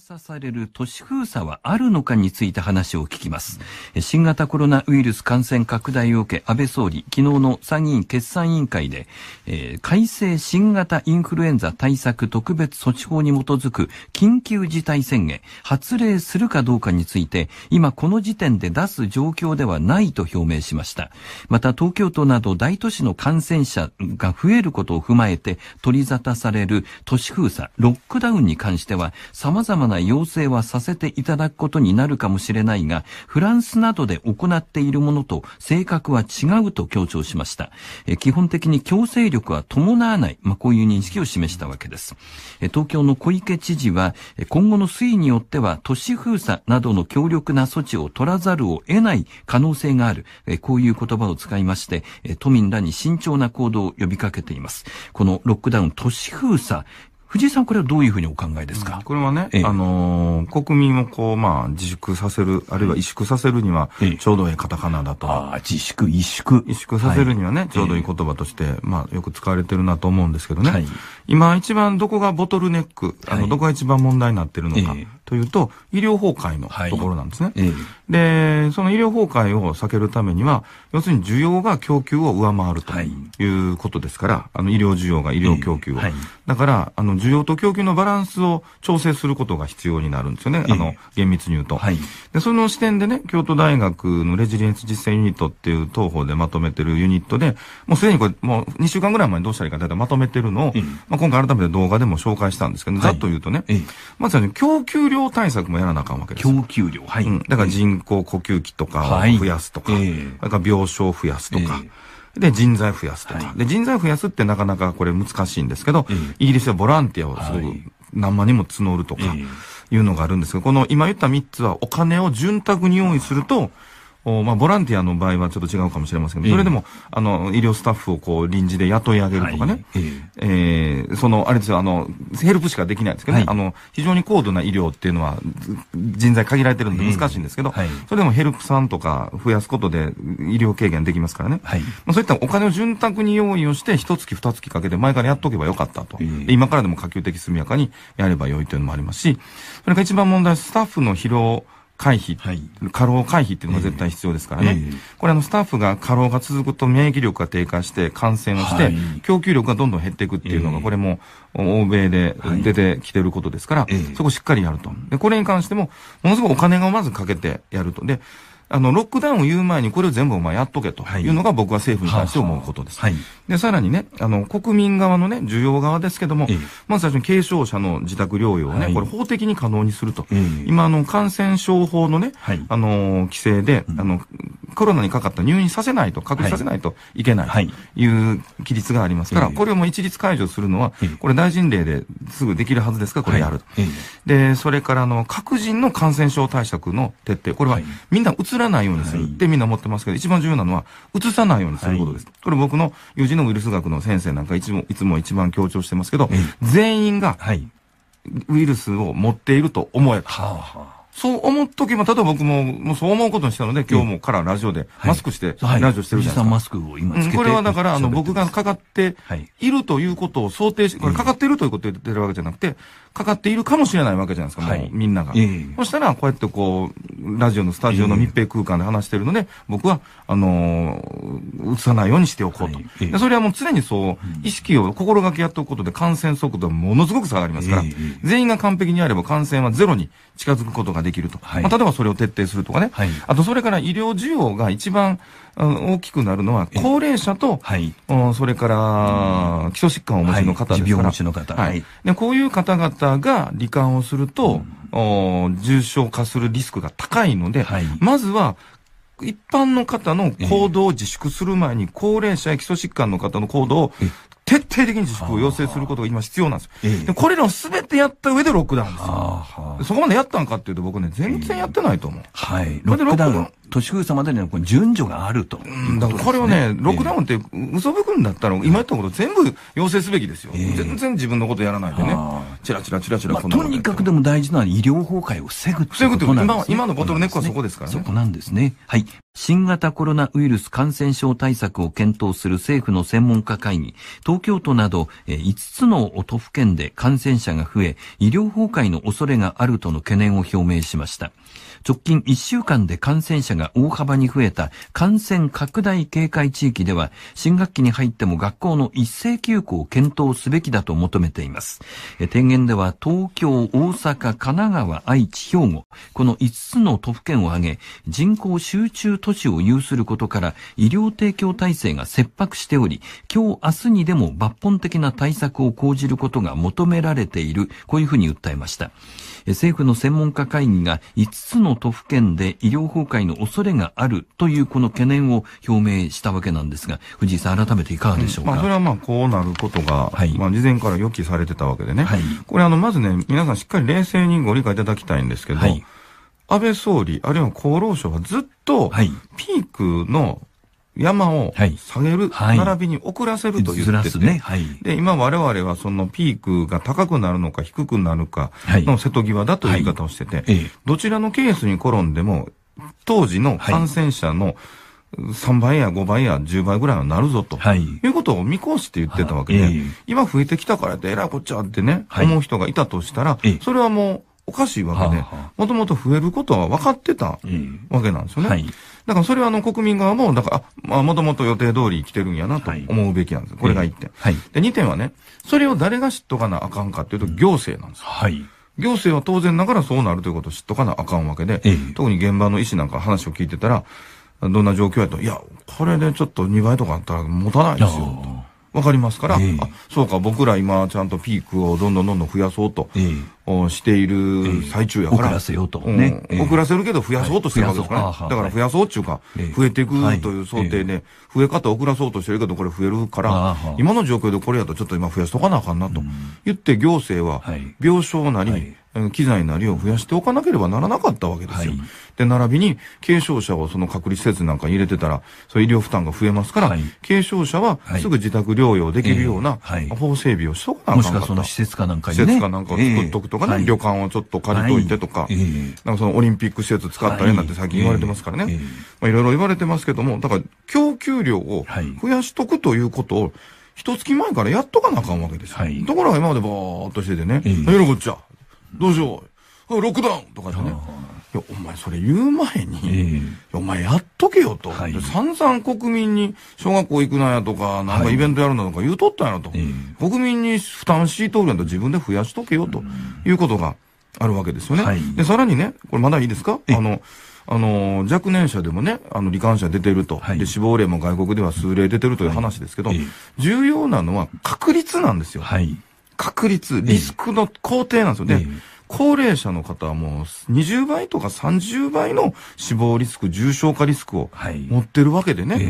さされる都市封鎖はあるのかについて話を聞きます。新型コロナウイルス感染拡大を受け、安倍総理、昨日の参議院決算委員会で、えー、改正新型インフルエンザ対策特別措置法に基づく緊急事態宣言、発令するかどうかについて、今この時点で出す状況ではないと表明しました。また東京都など大都市の感染者が増えることを踏まえて、取り沙汰される都市封鎖、ロックダウンに関しては、様々な要請はさせていただくことになるかもしれないが、フランスなどで行っているものと性格は違うと強調しました。え基本的に強制力は伴わない、まあ、こういう認識を示したわけです。え東京の小池知事は、今後の推移によっては都市封鎖などの強力な措置を取らざるを得ない可能性がある、えこういう言葉を使いまして、え都民らに慎重な行動を呼びかけています。このロックダウン、都市封鎖、藤井さん、これはどういうふうにお考えですか、うん、これはね、ええ、あのー、国民をこう、まあ、自粛させる、あるいは萎縮させるには、ちょうどいいカタカナだと。え、ああ、自粛、萎縮。萎縮させるにはね、ちょうどいい言葉として、まあ、よく使われてるなと思うんですけどね。はい、今、一番どこがボトルネック、あの、どこが一番問題になってるのか。というと、医療崩壊のところなんですね、はい。で、その医療崩壊を避けるためには、要するに需要が供給を上回るということですから、あの医療需要が医療供給を。だから、あの需要と供給のバランスを調整することが必要になるんですよね。あの、厳密に言うと。はい、で、その視点でね、京都大学のレジリエンス実践ユニットっていう東方でまとめてるユニットで、もうすでにこれ、もう2週間ぐらい前にどうしたらいいかってまとめてるのを、まあ今回改めて動画でも紹介したんですけど、ざっと言うとね、まずはね、供給量対策もやらなあかんわけです。供給量はい、うん。だから人工呼吸器とかを増やすとか、はい、だから病床を増やすとか、で、人材増やすとか、はい、で、人材増やすってなかなかこれ難しいんですけど、えー、イギリスはボランティアをすごく何万人も募るとか、いうのがあるんですけど、この今言った3つはお金を潤沢に用意すると、おまあ、ボランティアの場合はちょっと違うかもしれませんけど、それでも、あの、医療スタッフをこう、臨時で雇い上げるとかね、はい、えー、その、あれですよ、あの、ヘルプしかできないんですけどね、はい、あの、非常に高度な医療っていうのは、人材限られてるんで難しいんですけど、はい、それでもヘルプさんとか増やすことで医療軽減できますからね、はい、まあ、そういったお金を潤沢に用意をして、一月二月かけて前からやっとけばよかったと、今からでも可及的速やかにやればよいというのもありますし、それが一番問題はスタッフの疲労、回避、はい、過労回避っていうのが絶対必要ですからね、えー、これあのスタッフが過労が続くと免疫力が低下して感染をして、はい、供給力がどんどん減っていくっていうのが、これも欧米で出てきてることですから、はい、そこしっかりやるとでこれに関してもものすごくお金がまずかけてやるとであの、ロックダウンを言う前にこれを全部お前やっとけというのが僕は政府に対して思うことです。はい、で、さらにね、あの、国民側のね、需要側ですけども、ええ、まず最初に軽症者の自宅療養をね、はい、これ法的に可能にすると。え、今、あの、感染症法のね、はい、あの、規制で、うん、あの、コロナにかかった入院させないと、隔離させないといけないという規律がありますから、これをもう一律解除するのは、これ大臣令ですぐできるはずですから、これやると。で、それからあの、各人の感染症対策の徹底。これはみんな移らないようにするってみんな思ってますけど、一番重要なのは、移さないようにすることです。これ僕の友人のウイルス学の先生なんかいつも、いつも一番強調してますけど、全員が、ウイルスを持っていると思え。はあはあそう思っとけば、ただ僕も、もうそう思うことにしたので、今日もからラジオで、マスクして、ラジオしてるじゃないですか。マスクを今つけて、これはだから、あの、僕がかかっているということを想定して、これかかっているということで言ってるわけじゃなくて、かかっているかもしれないわけじゃないですか、うみんなが。そしたら、こうやってこう、ラジオのスタジオの密閉空間で話してるので、僕は、あのー、映さないようにしておこうと。それはもう常にそう、意識を心がけやっておくことで感染速度はものすごく下がりますから、全員が完璧にあれば感染はゼロに近づくことができると。まあ、例えばそれを徹底するとかね。あと、それから医療需要が一番、大きくなるのは、高齢者と、はい、それから、基礎疾患をお持ちの方ですから。はい、持ちの方。はい。で、こういう方々方が罹患をすると、うん、重症化するリスクが高いので、はい、まずは一般の方の行動を自粛する前に、高齢者や基礎疾患の方の行動を徹定的に自粛を要請することが今必要なんですよ。でこれらを全てやった上でロックダウンですよ。そこまでやったんかっていうと僕ね、全然やってないと思う。はい。ロックダウン。年封鎖までの順序があると、だからこれはね、ロックダウンって嘘吹くんだったら、今言ったこと全部要請すべきですよ。全然自分のことやらないでね。チラチラチラチラ、とにかくでも大事なのは医療崩壊を防ぐ防ぐってことなんです、ね、今今のボトルネックはそこですからね。そこなんですね。はい。新型コロナウイルス感染症対策を検討する政府の専門家会議、東京都都など5つの都府県で感染者が増え、医療崩壊の恐れがあるとの懸念を表明しました。直近1週間で感染者が大幅に増えた感染拡大警戒地域では、新学期に入っても学校の一斉休校を検討すべきだと求めています。提言では、東京、大阪、神奈川、愛知、兵庫、この5つの都府県を挙げ、人口集中都市を有することから、医療提供体制が切迫しており、今日明日にでも抜本的な対策を講じることが求められている、こういうふうに訴えました。政府の専門家会議が5つの都府県で医療崩壊の恐れがあるというこの懸念を表明したわけなんですが、藤井さん、改めていかがでしょうか。うん、まあ、それはまあ、こうなることが、はい、まあ、事前から予期されてたわけでね。はい、これ、あの、まずね、皆さんしっかり冷静にご理解いただきたいんですけど、はい、安倍総理、あるいは厚労省はずっと、ピークの山を下げる、はい、並びに遅らせると言ってて、ねはい、で今我々はそのピークが高くなるのか低くなるかの瀬戸際だという言い方をしてて、はいどちらのケースに転んでも、当時の感染者の、3倍や5倍や10倍ぐらいはなるぞと、はい、いうことを見越して言ってたわけで、え、今増えてきたからってえらいこっちゃってね、思う人がいたとしたら、それはもうおかしいわけで、もともと増えることは分かってたわけなんですよね。だからそれはあの国民側も、だから、まあ、もともと予定通り来てるんやなと思うべきなんです。はい、これが1点、はい。で、2点はね、それを誰が知っとかなあかんかっていうと、行政なんですはい。行政は当然ながらそうなるということを知っとかなあかんわけで、ええ、特に現場の医師なんか話を聞いてたら、どんな状況やと、いや、これでちょっと2倍とかあったら持たないですよ。わかりますから、えー、あ、そうか、僕ら今ちゃんとピークをどんどんどんどん増やそうと、えー、している最中やから。遅らせようと。ね。遅らせるけど増やそうとしてるわけですからね。だから増やそうっていうか、増えていくという想定で、増え方遅らそうとしてるけどこれ増えるから、今の状況でこれやとちょっと今増やしとかなあかんなと言って行政は、病床なり、機材なりを増やしておかなければならなかったわけですよ。で、並びに軽症者をその隔離施設なんかに入れてたら、その医療負担が増えますから、軽症者はすぐ自宅療養できるような法整備をしとかなあかんかもしくその施設かなんかに、ね、施設かなんかを作っとくととかね、はい、旅館をちょっと借りといてとか、はい、なんかそのオリンピック施設使ったりなんて最近言われてますからね。いろいろ言われてますけども、だから供給量を増やしとくということを、一月前からやっとかなあかんわけですよ。はい、ところが今までぼーっとしててね、えー、喜っちゃ、どうしよう、ロックダウンとかでね。いや、お前それ言う前に、えー、お前やっとけよと。はい、散々国民に小学校行くなやとか、なんかイベントやるなとか言うとったんやろと、はい、国民に負担しとるんと自分で増やしとけよと、いうことがあるわけですよね。はい、で、さらにね、これまだいいですかあの、あの、若年者でもね、あの、罹患者出てると、はい、で、死亡例も外国では数例出てるという話ですけど、はい、重要なのは確率なんですよ。はい、確率、リスクの肯定なんですよね。えー高齢者の方はもう20倍とか30倍の死亡リスク、重症化リスクを持ってるわけでね。はいえ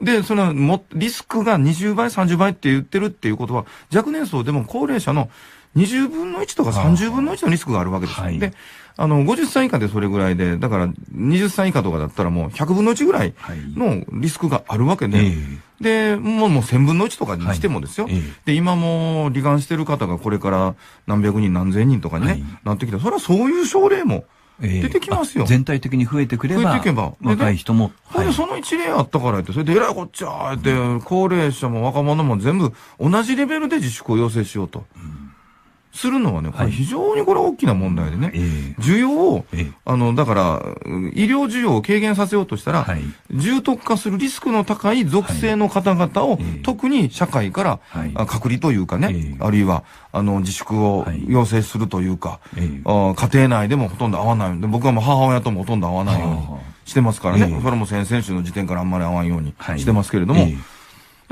ー、で、そのも、リスクが20倍、30倍って言ってるっていうことは、若年層でも高齢者の20分の1とか30分の1のリスクがあるわけです。はい、で、あの、50歳以下でそれぐらいで、だから20歳以下とかだったらもう100分の1ぐらいのリスクがあるわけで、はい、で、もうもう1000分の1とかにしてもですよ、はい、で、今も罹患してる方がこれから何百人何千人とかにね、なってきたら、それはそういう症例も、出てきますよ、えー、全体的に増えてくれば。増えていけば。若い人も。はい、その一例あったからって、それでえらいこっちゃーって、高齢者も若者も全部同じレベルで自粛を要請しようと。うんするのはね、これ非常にこれ大きな問題でね、はい、需要を、えー、あの、だから、医療需要を軽減させようとしたら、はい、重篤化するリスクの高い属性の方々を、はい、特に社会から、はい、隔離というかね、あるいは、あの、自粛を要請するというか、家庭内でもほとんど会わない。僕はもう母親ともほとんど会わないようにしてますからね、それも先々週の時点からあんまり会わんようにしてますけれども、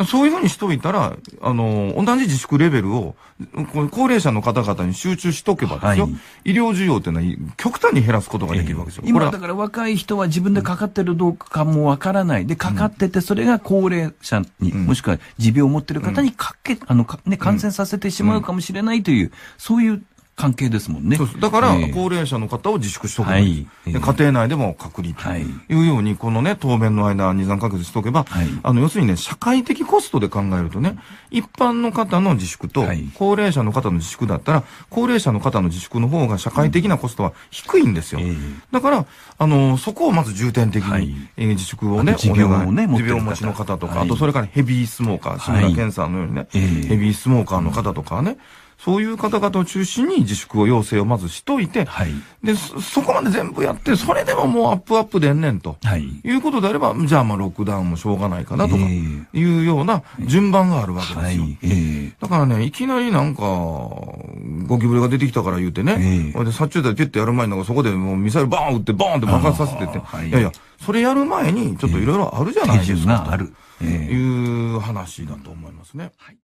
そういうふうにしといたら、あの、同じ自粛レベルを、高齢者の方々に集中しとけばですよ、はい、医療需要っていうのは極端に減らすことができるわけですよ。えー、今だから若い人は自分でかかってるどうかもわからない。で、かかってて、それが高齢者に、うん、もしくは持病を持ってる方にかけ、あの、ね、感染させてしまうかもしれないという、そういう関係ですもんね。そうですだから、高齢者の方を自粛しとくえー家庭内でも隔離というように、このね、当面の間、2、3ヶ月しとけば、はいあの、要するにね、社会的コストで考えるとね、一般の方の自粛と高齢者の方の自粛だったら、高齢者の方の自粛の方が社会的なコストは低いんですよ。えーだから、あの、そこをまず重点的に、はい自粛をね、あと持病もね持病持ちの方とか、はいあとそれからヘビースモーカー、志村けんさんのようにね、ええヘビースモーカーの方とかはね、そういう方々を中心に自粛を要請をまずしといて、はい、でそこまで全部やって、それでももうアップアップでんねんと、はい、いうことであれば、じゃあまあロックダウンもしょうがないかなとか、いうような順番があるわけですよ。はいえー、だからね、いきなりなんか、ゴキブリが出てきたから言うてね、えー、で殺虫剤ピュッてやる前にが、そこでもうミサイルバーン撃ってバーンって爆発させてて、はい、いやいや、それやる前にちょっといろいろあるじゃないですか。えー、いう話だと思いますね。はい